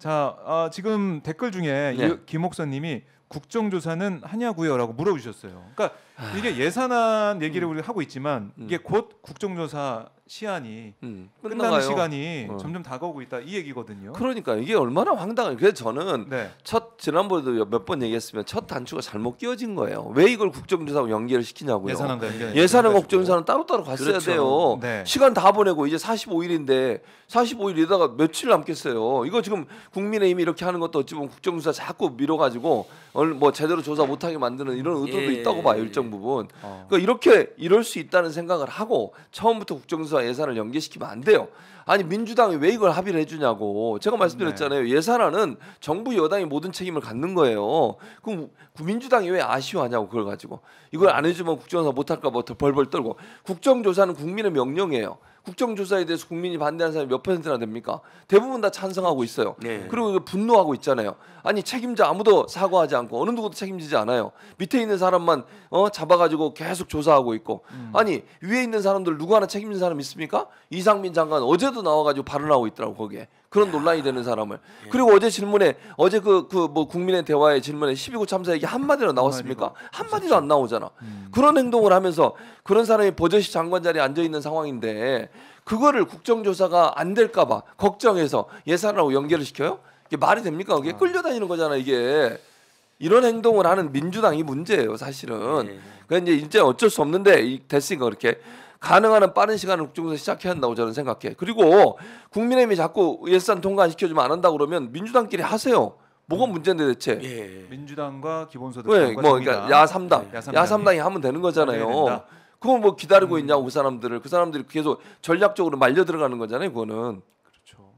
자, 어, 지금 댓글 중에 네. 김 목사님이 국정조사는 하냐고요라고 물어보셨어요 그러니까 아. 이게 예산안 얘기를 음. 우리가 하고 있지만 음. 이게 곧 국정조사 시한이 음, 끝나는 시간이 어. 점점 다가오고 있다 이 얘기거든요. 그러니까 이게 얼마나 황당해. 그래서 저는 네. 첫 지난번에도 몇 번 얘기했으면 첫 단추가 잘못 끼워진 거예요. 왜 이걸 국정조사하고 연계를 시키냐고요. 예산안과 연계. 예산안 국정조사는 따로따로 갔어야 그렇죠. 돼요. 네. 시간 다 보내고 이제 45일인데 45일에다가 며칠 남겠어요. 이거 지금 국민의힘이 이렇게 하는 것도 어찌 보면 국정조사 자꾸 밀어가지고 오뭐 제대로 조사 못하게 만드는 이런 의도도 예. 있다고 예, 봐요 예. 일정 부분. 어. 그러니까 이렇게 이럴 수 있다는 생각을 하고 처음부터 국정조사 예산을 연계시키면 안 돼요. 아니 민주당이 왜 이걸 합의를 해주냐고 제가 말씀드렸잖아요. 네. 예산안은 정부 여당이 모든 책임을 갖는 거예요. 그럼 민주당이 왜 아쉬워하냐고 그걸 가지고 이걸 네. 안 해주면 국정조사 못할까 봐 더 벌벌 떨고 국정조사는 국민의 명령이에요. 국정조사에 대해서 국민이 반대하는 사람이 몇 퍼센트나 됩니까? 대부분 다 찬성하고 있어요. 네. 그리고 분노하고 있잖아요. 아니 책임자 아무도 사과하지 않고 어느 누구도 책임지지 않아요. 밑에 있는 사람만 어 잡아가지고 계속 조사하고 있고 음. 아니 위에 있는 사람들 누구 하나 책임진 사람 있습니까? 이상민 장관 어제도 하나도 나와가지고 발언하고 있더라고 거기에 그런 야. 논란이 되는 사람을 예. 그리고 어제 질문에 어제 그 그 뭐 국민의 대화의 질문에 12구 참사 얘기 한 마디로 나왔습니까? 한 마디도 안 나오잖아. 음. 그런 행동을 하면서 그런 사람이 버젓이 장관 자리에 앉아 있는 상황인데 그거를 국정조사가 안 될까봐 걱정해서 예산하고 연결을 시켜요? 이게 말이 됩니까? 그게 아. 끌려다니는 거잖아 이게. 이런 행동을 하는 민주당이 문제예요, 사실은. 네. 예, 예. 그러니 이제 이제 어쩔 수 없는데 됐으니까 그렇게 가능한 빠른 시간에 국정조사 시작해야 한다고 저는 생각해. 그리고 국민의힘이 자꾸 예산 통과 안 시켜주면 안 한다 그러면 민주당끼리 하세요. 뭐가 음. 문제인데 대체? 예. 예. 민주당과 기본소득 네, 뭐 그러니까 야삼당, 네, 야삼당이, 야 하면 되는 거잖아요. 그건 뭐 기다리고 음. 있냐고 그 사람들을 그 사람들이 계속 전략적으로 말려 들어가는 거잖아요. 그거는. 그렇죠.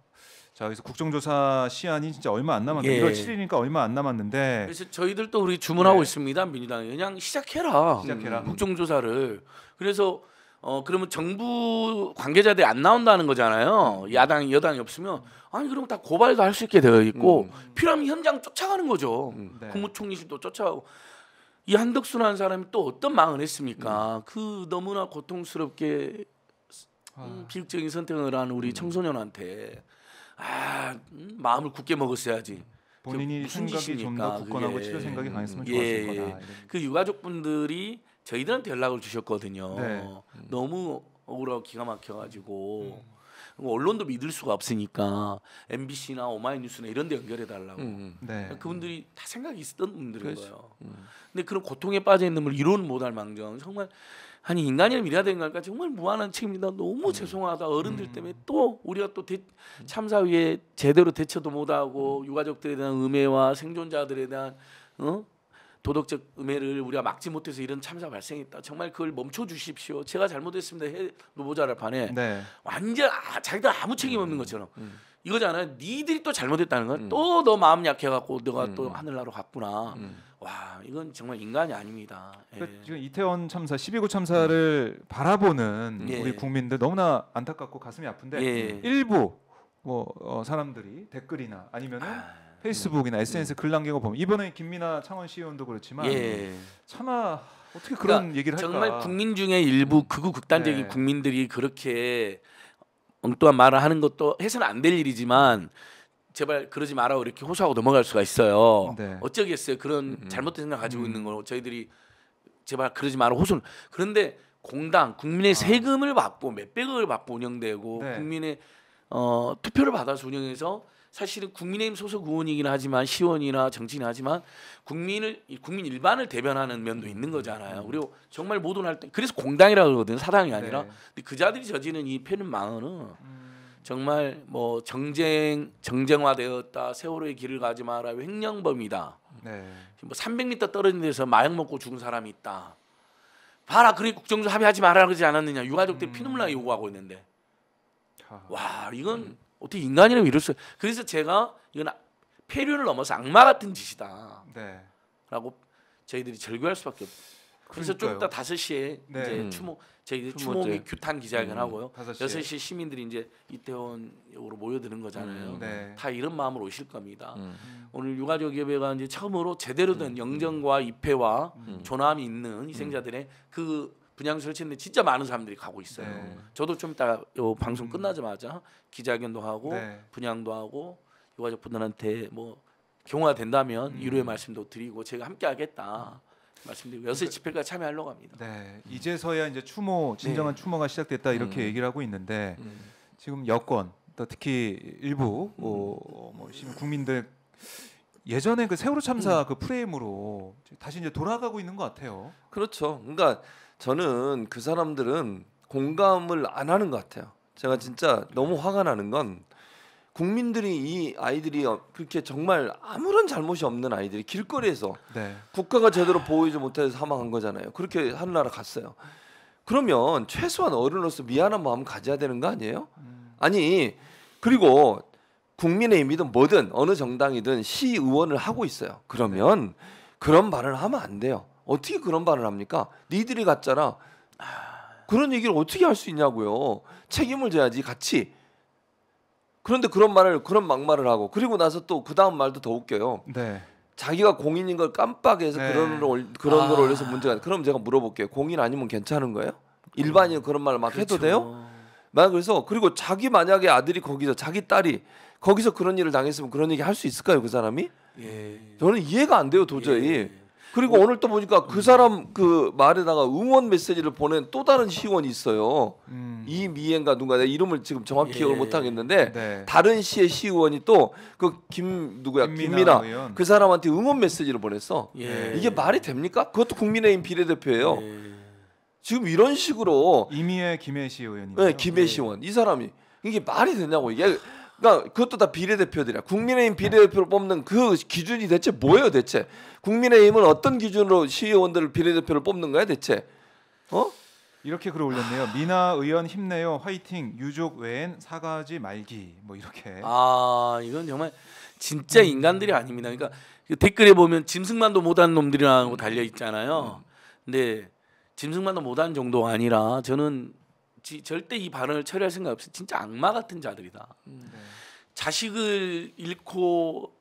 자 그래서 국정조사 시한이 진짜 얼마 안 남았는데 예. 1월 7일이니까 얼마 안 남았는데 그래서 저희들도 우리 주문하고 네. 있습니다 민주당이 그냥 시작해라, 시작해라. 음. 국정조사를 그래서 어 그러면 정부 관계자들이 안 나온다는 거잖아요. 음. 야당 여당이 없으면 아니 그럼 다 고발도 할 수 있게 되어 있고 음. 필요하면 현장 쫓아가는 거죠. 음, 네. 국무총리실도 쫓아가고 이한덕순한 사람이 또 어떤 망을 했습니까? 음. 그 너무나 고통스럽게 아. 음, 비극적인 선택을 한 우리 음. 청소년한테 아 마음을 굳게 먹었어야지. 본인이 생각이 좀 더 굳건하고 치료 생각이 강했으면 예, 좋았을 거다. 예. 그 유가족분들이 저희들한테 연락을 주셨거든요. 네. 음. 너무 억울하고 기가 막혀가지고 음. 언론도 믿을 수가 없으니까 MBC나 오마이뉴스나 이런데 연결해 달라고. 음, 음. 네. 그분들이 다 생각이 있었던 분들인 그렇죠. 거예요. 음. 근데 그런 고통에 빠져 있는 걸 이론 못할 망정 정말 아니 인간이라면 이래야 되는 걸까 정말 무한한 책임이다 너무 음. 죄송하다 어른들 때문에 또 우리가 또 대, 참사위에 제대로 대처도 못하고 유가족들에 대한 음해와 생존자들에 대한 어? 도덕적 음해를 우리가 막지 못해서 이런 참사 발생했다. 정말 그걸 멈춰 주십시오. 제가 잘못했습니다. 해 노보자랄 판에 네. 완전 아, 자기들 아무 책임 없는 음, 것처럼 음, 음. 이거잖아요. 니들이 또 잘못했다는 건 또 너 마음 약해갖고 너가 음. 또 음. 하늘나라로 갔구나. 음. 와 이건 정말 인간이 아닙니다. 그러니까 예. 지금 이태원 참사, 12구 참사를 음. 바라보는 예. 우리 국민들 너무나 안타깝고 가슴이 아픈데 예. 일부 뭐 어, 사람들이 댓글이나 아니면은 아. 페이스북이나 SNS 글 남기고 보면 이번에 김민아 창원 시의원도 e 그렇지만 예. 차마 어떻게 그러니까 그런 그러니까 얘기를 할까? 정말 국민 중에 일부 음. 극우 극단적인 네. 국민들이 그렇게 엉뚱한 말을 하는 것도 해서는 안 될 일이지만 제발 그러지 말고 이렇게 호소하고 넘어갈 수가 있어요. 네. 어쩌겠어요. 그런 음. 잘못된 생각 가지고 음. 있는 걸 저희들이 제발 그러지 말아 호소. 그런데 공당 국민의 아. 세금을 받고 몇백억을 받고 운영되고 네. 국민의 어, 투표를 받아서 운영해서 사실은 국민의힘 소속 의원이긴 하지만 시원이나 정치인 하지만 국민을 국민 일반을 대변하는 면도 있는 거잖아요. 그리고 음. 정말 모든 할때 그래서 공당이라고 그러거든 요 사당이 아니라 네. 근데 그자들이 저지는 이 표는 망언은 음. 정말 뭐 정쟁 정쟁화되었다 세월호의 길을 가지 마라 횡령범이다. 네. 뭐 300m 떨어진 데서 마약 먹고 죽은 사람이 있다. 봐라 그래 국정조 합의하지 말라 그러지 않았느냐 유가족들 음. 피눈물 나게 요구하고 있는데 와 이건 음. 어떻게 인간이라면 이럴 수? 그래서 제가 이건 아- 폐륜을 넘어서 악마 같은 짓이다. 네. 라고 저희들이 절규할 수밖에 없. 그래서 좀 이따 다섯 시에 네. 이제 음. 추모 저희 추모기 규탄 기자회견하고요. 여섯 음, 시 시민들이 이제 이태원으로 모여드는 거잖아요. 음, 네. 다 이런 마음으로 오실 겁니다. 음. 오늘 유가족 예배가 이제 처음으로 제대로 된 음, 영정과 음. 입회와 존함이 있는 희생자들의 그 분양설치는 진짜 많은 사람들이 가고 있어요. 네. 저도 좀 이따 요 방송 음. 끝나자마자 기자회견도 하고 네. 분양도 하고 유가족 분들한테 뭐 경우가 된다면 음. 유료의 말씀도 드리고 제가 함께하겠다 말씀드리고 여섯 그러니까 집회가 참여하려고 합니다. 네, 음. 이제서야 이제 추모 진정한 네. 추모가 시작됐다 이렇게 음. 얘기를 하고 있는데 음. 지금 여권 특히 일부 어, 뭐, 뭐 국민들 예전에 그 세월호 참사 그 프레임으로 다시 이제 돌아가고 있는 것 같아요. 그렇죠. 그러니까 저는 그 사람들은 공감을 안 하는 것 같아요. 제가 진짜 너무 화가 나는 건 국민들이 이 아이들이 어, 그렇게 정말 아무런 잘못이 없는 아이들이 길거리에서 네. 국가가 제대로 보호하지 못해서 사망한 거잖아요. 그렇게 한 나라 갔어요. 그러면 최소한 어른으로서 미안한 마음 가져야 되는 거 아니에요? 음. 아니 그리고 국민의힘이든 뭐든 어느 정당이든 시의원을 하고 있어요. 그러면 그런 말을 하면 안 돼요. 어떻게 그런 말을 합니까? 니들이 갔잖아. 그런 얘기를 어떻게 할 수 있냐고요. 책임을 져야지 같이. 그런데 그런 말을 그런 막말을 하고 그리고 나서 또 그 다음 말도 더 웃겨요. 네. 자기가 공인인 걸 깜빡해서 네. 그런 걸 올, 그런 아. 걸 올려서 문제가 그럼 제가 물어볼게요. 공인 아니면 괜찮은 거예요? 일반인 음. 그런 말을 막 그렇죠. 해도 돼요? 만약 그래서 그리고 자기 만약에 아들이 거기서 자기 딸이 거기서 그런 일을 당했으면 그런 얘기 할 수 있을까요 그 사람이? 예. 저는 이해가 안 돼요 도저히. 예. 그리고 오늘 또 보니까 그 사람 그 말에다가 응원 메시지를 보낸 또 다른 시의원이 있어요. 음. 이미엔가 누가 내 이름을 지금 정확히 예. 기억을 못 하겠는데 네. 다른 시의 시의원이 또 그 김 누구야 김민아, 그 사람한테 응원 메시지를 보냈어. 예. 이게 말이 됩니까? 그것도 국민의힘 비례대표예요. 예. 지금 이런 식으로 이미애 김해시 의원이 네, 김해시 의원 이 사람이 이게 말이 되냐고 이게 그러니까 그것도 다 비례대표들이야. 국민의힘 비례대표를 뽑는 그 기준이 대체 뭐예요, 대체? 국민의힘은 어떤 기준으로 시의원들을 비례대표를 뽑는 거야, 대체? 어? 이렇게 글을 올렸네요. 미나 의원 힘내요. 화이팅. 유족 외엔 사과하지 말기. 뭐 이렇게. 아 이건 정말 진짜 인간들이 아닙니다. 그러니까 그 댓글에 보면 짐승만도 못한 놈들이라고 달려 있잖아요. 음. 근데 짐승만도 못한 정도가 아니라 저는 지, 절대 이 발언을 처리할 생각 없이 진짜 악마 같은 자들이다. 음. 네. 자식을 잃고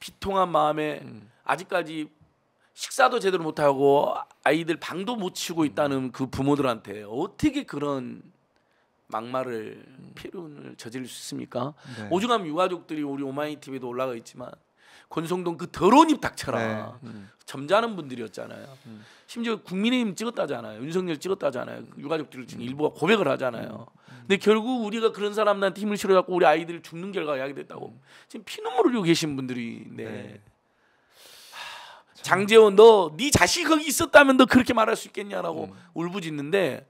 비통한 마음에 음. 아직까지 식사도 제대로 못하고 아이들 방도 못 치고 있다는 음. 그 부모들한테 어떻게 그런 막말을 피론을 음. 저지를 수 있습니까? 네. 오죽하면 유가족들이 우리 오마이TV도 올라가 있지만 권성동 그 더러운 입 닥쳐라. 네. 음. 잠자는 분들이었잖아요. 음. 심지어 국민의힘 찍었다잖아요. 윤석열 찍었다잖아요. 유가족들 중에 음. 일부가 고백을 하잖아요. 음. 근데 결국 우리가 그런 사람들한테 힘을 실어갖고 우리 아이들이 죽는 결과가 야기 됐다고 음. 지금 피눈물 흘리고 계신 분들이 네. 네. 장재원 너 네 자식 이 거기 있었다면 너 그렇게 말할 수 있겠냐라고 울부짖는데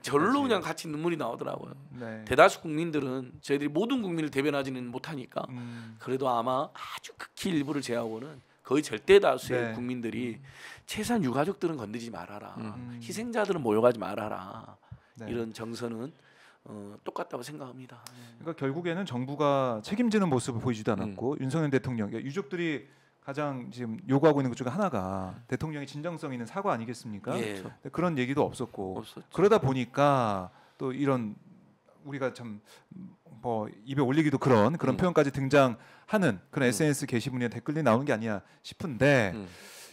절로 그냥 같이 눈물이 나오더라고요. 네. 대다수 국민들은 저희들이 모든 국민을 대변하지는 못하니까 음. 그래도 아마 아주 극히 일부를 제하고는 거의 절대 다수의 네. 국민들이 최소한 유가족들은 건드지 말아라, 음. 음. 희생자들은 모여가지 말아라 네. 이런 정서는 어, 똑같다고 생각합니다. 네. 그러니까 결국에는 정부가 책임지는 모습을 보이지도 않았고 음. 윤석열 대통령, 그러니까 유족들이 가장 지금 요구하고 있는 것 중에 하나가 대통령의 진정성 있는 사과 아니겠습니까? 예. 그렇죠. 그런 얘기도 없었고 없었죠. 그러다 보니까 또 이런 우리가 참 뭐 입에 올리기도 그런 그런 음. 표현까지 등장하는 그런 음. SNS 게시물이나 댓글이 나오는 게 아니야 싶은데 음.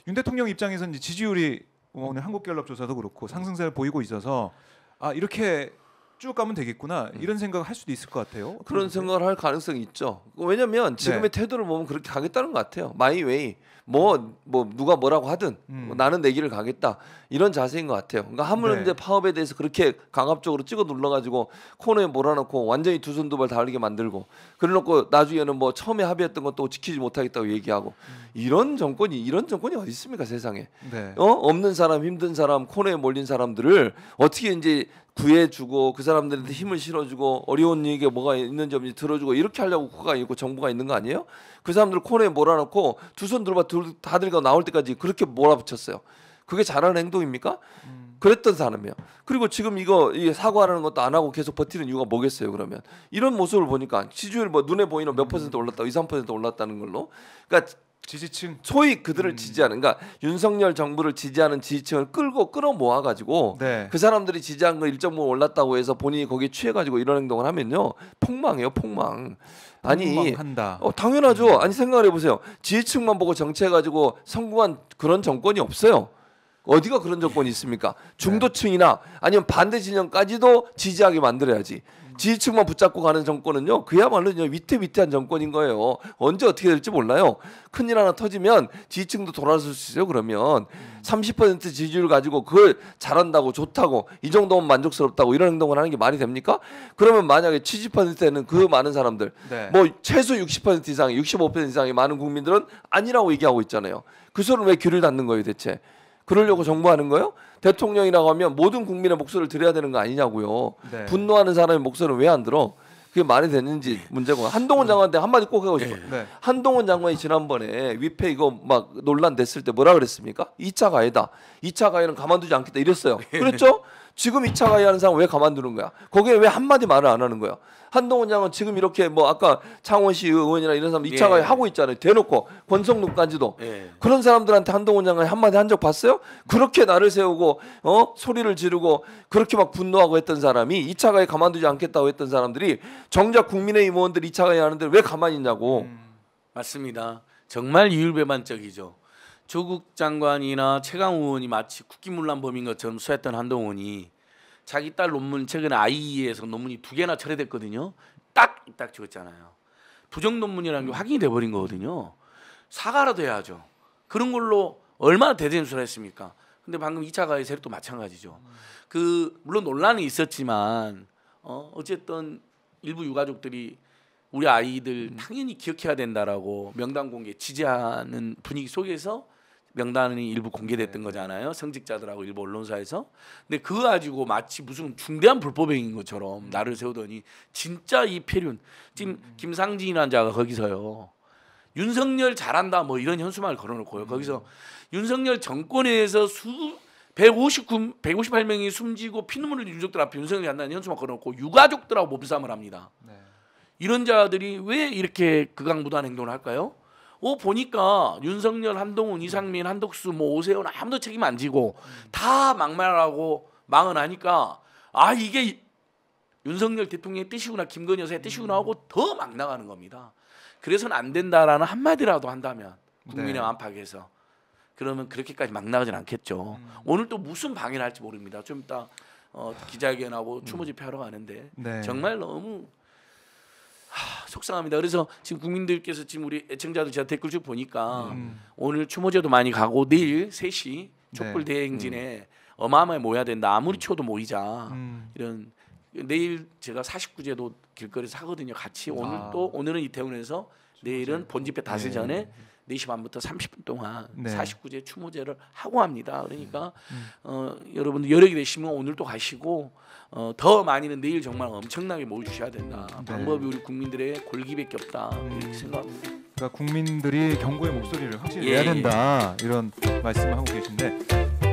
윤 대통령 입장에서는 지지율이 오늘 한국갤럽 조사도 그렇고 상승세를 보이고 있어서 아 이렇게 쭉 가면 되겠구나 음. 이런 생각을 할 수도 있을 것 같아요. 그런 그런데? 생각을 할 가능성이 있죠. 왜냐하면 지금의 네. 태도를 보면 그렇게 가겠다는 것 같아요. 마이웨이 뭐 뭐 누가 뭐라고 하든 음. 뭐 나는 내 길을 가겠다 이런 자세인 것 같아요. 그러니까 하물며 네. 파업에 대해서 그렇게 강압적으로 찍어 눌러가지고 코너에 몰아넣고 완전히 두 손 두발 다르게 만들고 그래놓고 나중에는 뭐 처음에 합의했던 것도 지키지 못하겠다고 얘기하고 음. 이런 정권이 이런 정권이 어디 있습니까 세상에? 네. 어 없는 사람 힘든 사람 코너에 몰린 사람들을 어떻게 이제 구해주고 그 사람들한테 힘을 실어주고 어려운 얘기에 뭐가 있는지 없는지 들어주고 이렇게 하려고 국가가 있고 정부가 있는 거 아니에요? 그 사람들을 코너에 몰아넣고 두 손 들어봐 다 들고 나올 때까지 그렇게 몰아붙였어요. 그게 잘하는 행동입니까? 음. 그랬던 사람이에요. 그리고 지금 이거 사과라는 것도 안 하고 계속 버티는 이유가 뭐겠어요? 그러면 이런 모습을 보니까 지지율 뭐 눈에 보이는 몇 퍼센트 올랐다, 2, 3% 올랐다는 걸로. 그러니까 지지층 소위 그들을 음. 지지하는 그러니까 윤석열 정부를 지지하는 지지층을 끌고 끌어모아 가지고 네. 그 사람들이 지지한 거 일정 부분 올랐다고 해서 본인이 거기에 취해 가지고 이런 행동을 하면요 폭망이에요 폭망 아니 한다 어, 당연하죠 음. 아니 생각을 해보세요 지지층만 보고 정치해 가지고 성공한 그런 정권이 없어요 어디가 그런 정권이 있습니까 중도층이나 아니면 반대 진영까지도 지지하게 만들어야지 지지층만 붙잡고 가는 정권은요 그야말로 위태위태한 정권인 거예요. 언제 어떻게 될지 몰라요. 큰일 하나 터지면 지지층도 돌아설 수 있어요. 그러면 30% 지지율 가지고 그걸 잘한다고 좋다고 이 정도면 만족스럽다고 이런 행동을 하는 게 말이 됩니까? 그러면 만약에 70%에는 그 많은 사람들 네. 뭐 최소 60% 이상, 65% 이상의 많은 국민들은 아니라고 얘기하고 있잖아요. 그 소리는 왜 귀를 닫는 거예요, 대체? 그러려고 정부하는 거예요? 대통령이라고 하면 모든 국민의 목소리를 들어야 되는 거 아니냐고요. 네. 분노하는 사람의 목소리를 왜 안 들어? 그게 말이 되는지 네. 문제고 한동훈 네. 장관한테 한마디 꼭 하고 네. 싶어요. 네. 한동훈 장관이 지난번에 위패 이거 막 논란 됐을 때 뭐라 그랬습니까? 2차 가해다. 2차 가해는 가만두지 않겠다 이랬어요. 그랬죠? 지금 2차 가해하는 사람 왜 가만두는 거야? 거기에 왜 한마디 말을 안 하는 거야? 한동훈 장은 지금 이렇게 뭐 아까 창원시 의원이나 이런 사람 2차 예. 가해 하고 있잖아요. 대놓고 권성동까지도 예. 그런 사람들한테 한동훈 장관 한마디 한 적 봤어요? 그렇게 나를 세우고 어 소리를 지르고 그렇게 막 분노하고 했던 사람이 2차 가해 가만두지 않겠다고 했던 사람들이 정작 국민의힘 의원들 2차 가해 하는데 왜 가만히 있냐고. 음, 맞습니다. 정말 이율배반적이죠. 조국 장관이나 최강 의원이 마치 국기문란 범인 것처럼 수했던 한동훈이 자기 딸 논문 최근에 IE에서 논문이 두 개나 철회됐거든요. 딱딱 딱 찍었잖아요. 부정 논문이라는 게 확인이 돼버린 거거든요. 사과라도 해야죠. 그런 걸로 얼마나 대대수를 했습니까? 근데 방금 2차 가해 세력도 마찬가지죠. 그 물론 논란은 있었지만 어, 어쨌든 일부 유가족들이 우리 아이들 음. 당연히 기억해야 된다라고 명단 공개 지지하는 분위기 속에서 명단이 일부 공개됐던 네. 거잖아요. 성직자들하고 일부 언론사에서. 근데 그거 가지고 마치 무슨 중대한 불법행위인 것처럼 음. 나를 세우더니 진짜 이 폐륜 지금 음. 김상진이라는 자가 거기서요. 윤석열 잘한다 뭐 이런 현수막을 걸어놓고요. 음. 거기서 윤석열 정권에서 수 159, 158명이 숨지고 피눈물을 흘린 유족들 앞에 윤석열이 한다는 현수막 걸어놓고 유가족들하고 몸싸움을 합니다. 네. 이런 자들이 왜 이렇게 극악무도한 행동을 할까요? 어 보니까 윤석열, 한동훈, 이상민, 한덕수, 뭐 오세훈 아무도 책임 안 지고 다 막말하고 망은 하니까 아 이게 윤석열 대통령의 뜻이구나, 김건희 여사의 뜻이구나 하고 음. 더막 나가는 겁니다. 그래서는 안 된다라는 한마디라도 한다면 국민의 안팎에서 네. 그러면 그렇게까지 막 나가진 않겠죠. 음. 오늘 또 무슨 방해를 할지 모릅니다. 좀 이따 어, 기자회견하고 음. 추모 집회하러 가는데 네. 정말 너무 하, 속상합니다. 그래서 지금 국민들께서 지금 우리 애청자들 제가 댓글 쭉 보니까 음. 음. 오늘 추모제도 많이 가고 내일 3시 촛불 네. 대행진에 음. 어마어마해 모여야 된다. 아무리 쳐도 음. 모이자. 음. 이런 내일 제가 49제도 길거리에서 하거든요. 같이 오늘 아. 또 오늘은 이태원에서 내일은 본집회 다시 네. 전에 4시 반부터 30분 동안 네. 49제 추모제를 하고 합니다. 그러니까 음. 음. 어, 여러분 들 여력이 되시면 오늘도 가시고 어, 더 많이는 내일 정말 엄청나게 모여주셔야 된다. 네. 방법이 우리 국민들의 골기밖에 없다. 음. 이렇게 생각합니다. 그러니까 국민들이 경고의 목소리를 확실히 예, 내야 된다 예. 이런 말씀을 하고 계신데